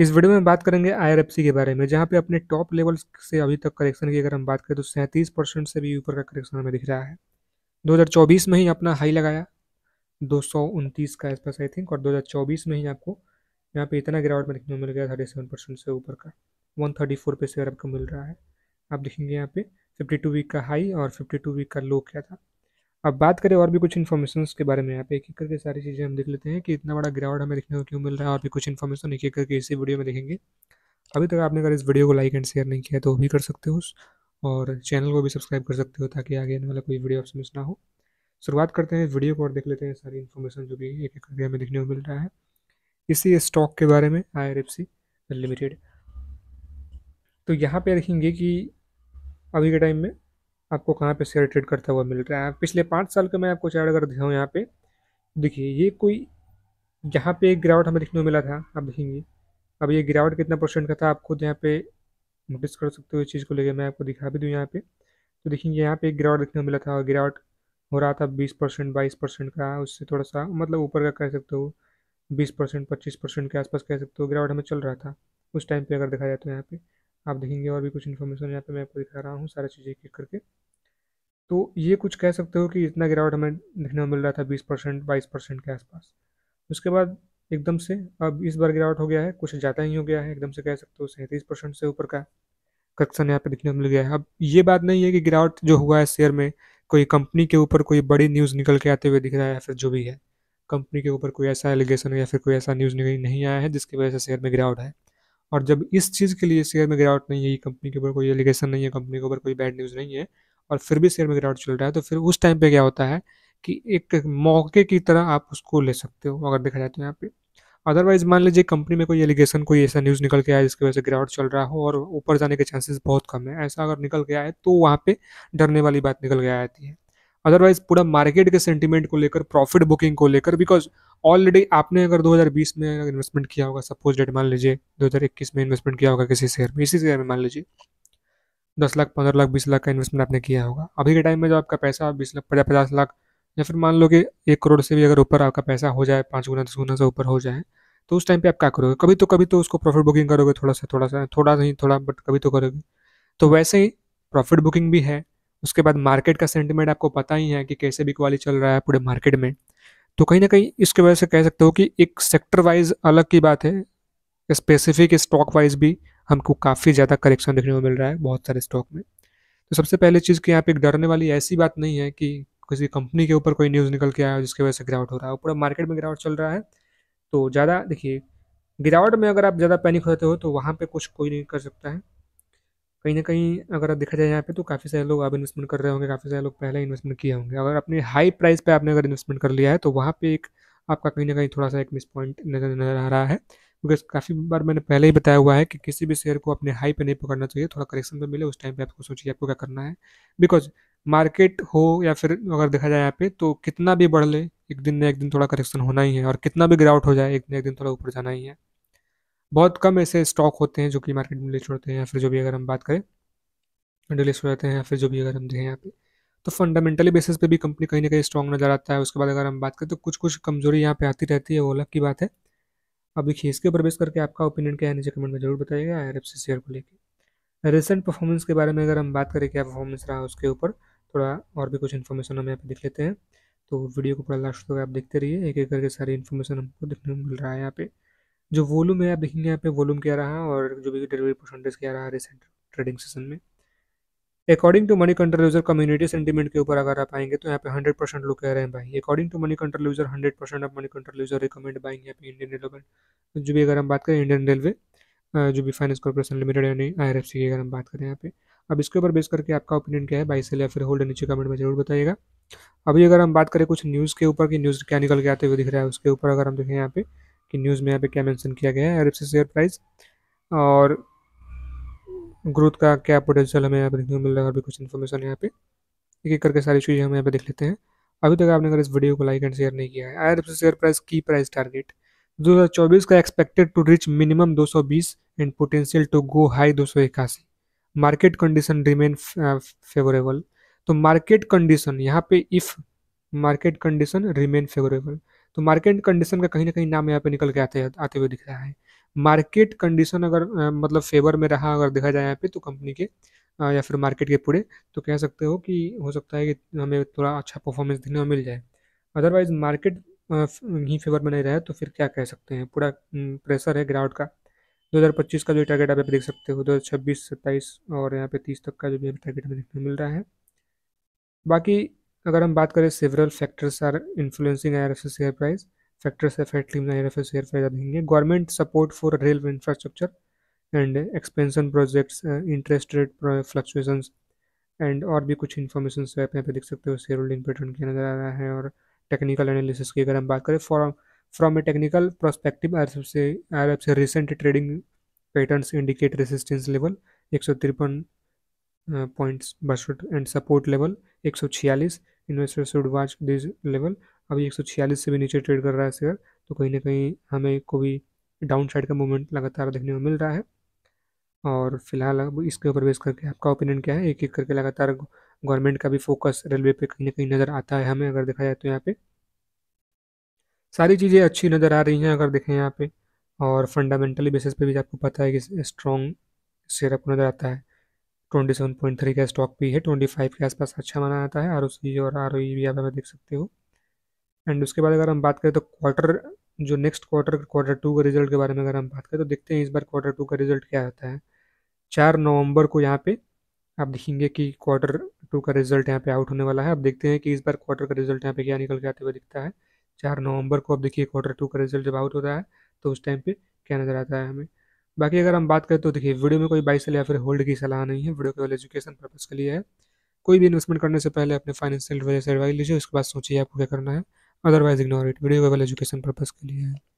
इस वीडियो में बात करेंगे आई के बारे में जहाँ पे अपने टॉप लेवल से अभी तक करेक्शन की अगर हम बात करें तो सैंतीस परसेंट से भी ऊपर का करेक्शन हमें दिख रहा है 2024 में ही अपना हाई लगाया दो का पास आई थिंक और 2024 में ही आपको यहाँ पे इतना गिरावट में देखने को मिल गया थर्टी सेवन परसेंट से ऊपर का वन थर्टी फोर पे शेयर आपको मिल रहा है आप देखेंगे यहाँ पे फिफ्टी टू वीक का हाई और फिफ्टी टू वीक का लो क्या था अब बात करें और भी कुछ इन्फॉर्मेशन के बारे में यहाँ पे एक एक करके सारी चीज़ें हम देख लेते हैं कि इतना बड़ा ग्राउंड हमें देखने को क्यों मिल रहा है और भी कुछ इन्फॉर्मेशन एक एक करके इसी वीडियो में देखेंगे अभी तक आपने अगर इस वीडियो को लाइक एंड शेयर नहीं किया तो भी कर सकते हो और चैनल को भी सब्सक्राइब कर सकते हो ताकि आगे आने वाला कोई वीडियो आपसे मिस ना हो शुरुआत करते हैं वीडियो को और देख लेते हैं सारी इन्फॉर्मेशन जो भी एक एक करके हमें देखने को मिल रहा है इसी स्टॉक के बारे में आई लिमिटेड तो यहाँ पे देखेंगे कि अभी के टाइम में आपको कहाँ पे शेयर ट्रेड करता हुआ मिल रहा है पिछले पाँच साल का मैं आपको चार्ट अगर दिखाऊँ यहाँ पे देखिए ये कोई जहाँ पे एक गिरावट हमें देखने को मिला था आप देखेंगे अब ये गिरावट कितना परसेंट का था आप खुद यहाँ पे नोटिस कर सकते हो इस चीज़ को लेकर मैं आपको दिखा भी दूँ यहाँ पे तो देखेंगे यहाँ पे एक गिरावट देखने को मिला था और गिरावट हो रहा था बीस परसेंट बाईस परसेंट का उससे थोड़ा सा मतलब ऊपर का कह सकते हो बीस परसेंट पच्चीस परसेंट के आसपास कह सकते हो गिरावट हमें चल रहा था उस टाइम पर अगर देखा जाए तो यहाँ पे आप देखेंगे और भी कुछ इन्फॉर्मेशन यहाँ पे मैं आपको दिखा रहा हूँ सारा चीज़ें क्लिक करके तो ये कुछ कह सकते हो कि इतना गिरावट हमें देखने को मिल रहा था बीस परसेंट बाईस परसेंट के आसपास उसके बाद एकदम से अब इस बार गिरावट हो गया है कुछ ज़्यादा ही हो गया है एकदम से कह सकते हो सैंतीस परसेंट से ऊपर का करेक्शन यहाँ पर देखने को मिल गया है अब ये बात नहीं है कि गिरावट जो हुआ है शेयर में कोई कंपनी के ऊपर कोई बड़ी न्यूज़ निकल के आते हुए दिख रहा है या फिर जो भी है कंपनी के ऊपर कोई ऐसा एलिगेशन या फिर कोई ऐसा न्यूज़ नहीं आया है जिसकी वजह से शेयर में गिरावट है और जब इस चीज़ के लिए शेयर में गिरावट नहीं है कंपनी के ऊपर कोई एलिगेशन नहीं है कंपनी के ऊपर कोई बैड न्यूज़ नहीं है और फिर भी शेयर में गिरावट चल रहा है तो फिर उस टाइम पे क्या होता है कि एक मौके की तरह आप उसको ले सकते हो अगर देखा जाए तो यहाँ पे अदरवाइज मान लीजिए कंपनी में कोई एलिगेशन कोई ऐसा न्यूज़ निकल के आया जिसकी वजह से गिरावट चल रहा हो और ऊपर जाने के चांसेस बहुत कम है ऐसा अगर निकल गया है तो वहाँ पे डरने वाली बात निकल गया आती है अदरवाइज पूरा मार्केट के सेंटिमेंट को लेकर प्रॉफिट बुकिंग को लेकर बिकॉज ऑलरेडी आपने अगर 2020 में अगर इन्वेस्टमेंट किया होगा सपोज डेट मान लीजिए 2021 में इन्वेस्टमेंट किया होगा किसी शेयर में इसी शेयर में मान लीजिए दस लाख पंद्रह लाख बीस लाख का इन्वेस्टमेंट आपने किया होगा अभी के टाइम में जो आपका पैसा बीस लाख पचास पचास लाख या फिर मान लो कि एक करोड़ से भी अगर ऊपर आपका पैसा हो जाए पाँच गुना दस गुना से ऊपर हो जाए तो उस टाइम पे आप क्या करोगे कभी तो कभी तो उसको प्रॉफिट बुकिंग करोगे थोड़ा सा थोड़ा सा थोड़ा नहीं थोड़ा बट कभी तो करोगे तो वैसे ही प्रॉफिट बुकिंग भी है उसके बाद मार्केट का सेंटिमेंट आपको पता ही है कि कैसे बिकवाली चल रहा है पूरे मार्केट में तो कहीं ना कहीं इसके वजह से कह सकते हो कि एक सेक्टर वाइज अलग की बात है स्पेसिफिक स्टॉक वाइज भी हमको काफ़ी ज़्यादा करेक्शन देखने को मिल रहा है बहुत सारे स्टॉक में तो सबसे पहले चीज़ कि यहाँ पे एक डरने वाली ऐसी बात नहीं है कि किसी कंपनी के ऊपर कोई न्यूज़ निकल के आया जिसकी वजह से गिरावट हो रहा है पूरा मार्केट में गिरावट चल रहा है तो ज़्यादा देखिए गिरावट में अगर आप ज़्यादा पैनिक होते हो तो वहाँ पर कुछ कोई नहीं कर सकता है कहीं ना कहीं अगर देखा जाए यहाँ पे तो काफ़ी सारे लोग अब इन्वेस्टमेंट कर रहे होंगे काफ़ी सारे लोग पहले इन्वेस्टमेंट किए होंगे अगर अपने हाई प्राइस पे आपने अगर इन्वेस्टमेंट कर लिया है तो वहाँ पे एक आपका कहीं ना कहीं थोड़ा सा एक मिस पॉइंट नज़र नज़र आ रहा है बिकॉज काफ़ी बार मैंने पहले ही बताया हुआ है कि किसी भी शेयर को अपने हाई पे नहीं पकड़ना चाहिए थोड़ा करेक्शन पे तो मिले उस टाइम पर आपको सोचिए आपको क्या करना है बिकॉज मार्केट हो या फिर अगर देखा जाए यहाँ पे तो कितना भी बढ़ ले एक दिन ना एक दिन थोड़ा करेक्शन होना ही है और कितना भी गिरावट हो जाए एक ना एक दिन थोड़ा ऊपर जाना ही है बहुत कम ऐसे स्टॉक होते हैं जो कि मार्केट में लिस्ट होते हैं या फिर जो भी अगर हम बात करें रिलीज हो जाते हैं या फिर जो भी अगर हम देखें यहाँ पे तो फंडामेंटली बेसिस पे भी कंपनी कहीं ना कहीं स्ट्रॉन्ग नज़र आता है उसके बाद अगर हम बात करें तो कुछ कुछ कमजोरी यहाँ पे आती रहती है वो अलग की बात है अब देखिए इसके ऊपर बेस करके आपका ओपिनियन क्या है नीचे कमेंट में जरूर बताइएगा आर शेयर को लेकर रिसेंट परफॉर्मेंस के बारे में अगर हम बात करें क्या परफॉर्मेंस रहा उसके ऊपर थोड़ा और भी कुछ इन्फॉर्मेशन हम यहाँ पे देख लेते हैं तो वीडियो को पूरा लास्ट तक आप देखते रहिए एक एक करके सारी इन्फॉर्मेशन हमको देखने को मिल रहा है यहाँ पे जो वॉल्यूम है आप देखेंगे यहाँ पे वॉल्यूम क्या रहा और जो भी डिलीवरी परसेंटेज क्या रहा रिसेंट ट्रेडिंग सेशन में according to Moneycontrol user community sentiment के ऊपर अगर आप आएंगे तो यहाँ पे हंड्रेड परसेंट लोग कह रहे हैं भाई according to Moneycontrol user hundred percent of Moneycontrol user recommend buying यहाँ पे इंडियन रेलवे तो जो भी अगर हम बात करें इंडियन रेलवे जो भी फाइनेंस कॉर्पोरेशन लिमिटेड यानी आई आर एफ सी की अगर हम बात करें यहाँ पे अब इसके ऊपर बेस करके आपका ओपिनियन क्या है बाई सेल या फिर होल्ड नीचे कमेंट में जरूर बताइएगा अभी अगर हम बात करें कुछ न्यूज़ के ऊपर कि न्यूज़ क्या निकल के आते हुए दिख रहा है उसके ऊपर अगर हम देखें यहाँ पे कि न्यूज़ में यहाँ पे क्या मेंशन किया गया है एर शेयर प्राइस और ग्रोथ का क्या पोटेंशियल हमें यहाँ पर देखने को मिल रहा है और भी कुछ इन्फॉर्मेशन यहाँ पे एक एक करके सारी चीज़ें हम यहाँ पे देख लेते हैं अभी तक आपने अगर इस वीडियो को लाइक एंड शेयर नहीं किया है एरिप्स शेयर प्राइस की प्राइस टारगेट 2024 का expected to reach minimum 220 and potential to go high दो मार्केट कंडीशन रिमेन फेवरेबल तो मार्केट कंडीशन यहाँ पे if market condition remain favourable तो मार्केट कंडीशन का कहीं ना कहीं नाम यहाँ पे निकल के आते आते हुए दिख रहा है मार्केट कंडीशन अगर मतलब फेवर में रहा अगर देखा जाए यहाँ पे तो कंपनी के या फिर मार्केट के पूरे तो कह सकते हो कि हो सकता है कि हमें थोड़ा अच्छा परफॉर्मेंस देखने में मिल जाए अदरवाइज मार्केट ही फेवर में नहीं रहा तो फिर क्या कह सकते हैं पूरा प्रेशर है ग्राउंड का 2025 का जो टारगेट आप देख सकते हो 2026 27 और यहाँ पे 30 तक का जो भी टारगेट हमें देखने मिल रहा है बाकी अगर हम बात करें several factors are influencing I share price factors affecting I share price देखेंगे government support for railway infrastructure and expansion projects interest rate fluctuation and और भी कुछ इन्फॉर्मेशन आप यहाँ पे देख सकते हो शेयर होल्डिंग पैटर्न क्या नज़र आ रहा है और टेक्निकल एनालिसिस की अगर हम बात करें for from a technical prospective R से आर एफ से recent trading pattern indicate resistance level एक सौ तिरपन पॉइंट्स बसठ एंड सपोर्ट लेवल एक सौ छियालीस investors should watch this level अभी एक से भी नीचे ट्रेड कर रहा है शेयर तो कहीं ना कहीं हमें को भी डाउन साइड का मूवमेंट लगातार देखने को मिल रहा है और फिलहाल अब इसके ऊपर बेस करके आपका ओपिनियन क्या है एक एक करके लगातार गवर्नमेंट का भी फोकस रेलवे पे कहीं ना कहीं नज़र आता है हमें अगर देखा जाए तो यहाँ पे सारी चीज़ें अच्छी नज़र आ रही हैं अगर देखें यहाँ पे और फंडामेंटली बेसिस पे भी आपको पता है कि स्ट्रॉन्ग शेयर आपको नज़र आता है ट्वेंटी सेवन पॉइंट थ्री का स्टॉक भी है ट्वेंटी फाइव के आसपास अच्छा माना जाता है आर और आर e भी आप देख सकते हो एंड उसके बाद अगर हम बात करें तो क्वार्टर जो नेक्स्ट क्वार्टर क्वार्टर टू के रिजल्ट के बारे में अगर हम बात करें तो देखते हैं इस बार क्वार्टर टू का रिजल्ट क्या होता है चार नवंबर को यहाँ पे आप देखेंगे कि क्वार्टर टू का रिजल्ट यहाँ पे आउट होने वाला है आप देखते हैं कि इस बार क्वार्टर का रिजल्ट यहाँ पे क्या निकल के आते हुए दिखता है चार नवंबर को आप देखिए क्वार्टर टू का रिजल्ट जब आउट होता है तो उस टाइम पे क्या नज़र आता है हमें बाकी अगर हम बात करें तो देखिए वीडियो में कोई बाई सेल या फिर होल्ड की सलाह नहीं है वीडियो केवल एजुकेशन पर्पज़ के लिए है कोई भी इन्वेस्टमेंट करने से पहले अपने फाइनेंशियल वजह से एडवाइस लीजिए उसके बाद सोचिए आपको क्या करना है अदरवाइज इग्नोर इट वीडियो केवल एजुकेशन पर्पज़ के लिए है